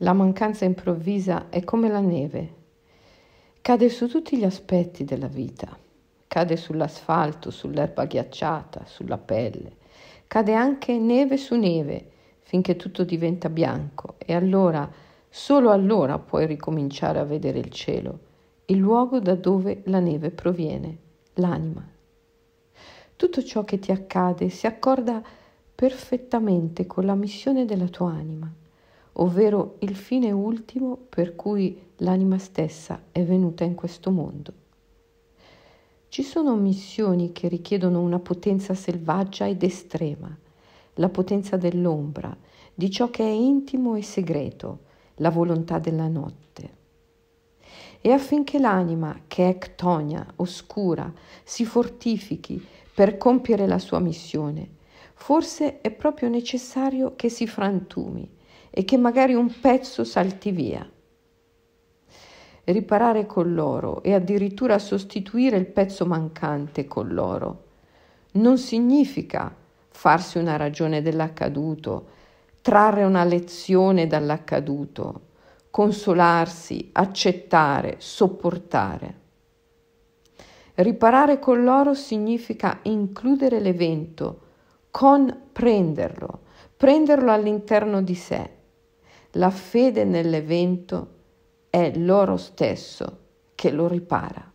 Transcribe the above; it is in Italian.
La mancanza improvvisa è come la neve. Cade su tutti gli aspetti della vita. Cade sull'asfalto, sull'erba ghiacciata, sulla pelle. Cade anche neve su neve finché tutto diventa bianco e allora, solo allora puoi ricominciare a vedere il cielo, il luogo da dove la neve proviene, l'anima. Tutto ciò che ti accade si accorda perfettamente con la missione della tua anima ovvero il fine ultimo per cui l'anima stessa è venuta in questo mondo. Ci sono missioni che richiedono una potenza selvaggia ed estrema, la potenza dell'ombra, di ciò che è intimo e segreto, la volontà della notte. E affinché l'anima, che è ctonia, oscura, si fortifichi per compiere la sua missione, forse è proprio necessario che si frantumi, e che magari un pezzo salti via. Riparare con l'oro e addirittura sostituire il pezzo mancante con l'oro non significa farsi una ragione dell'accaduto, trarre una lezione dall'accaduto, consolarsi, accettare, sopportare. Riparare con l'oro significa includere l'evento, comprenderlo, prenderlo all'interno di sé, la fede nell'evento è l'oro stesso che lo ripara.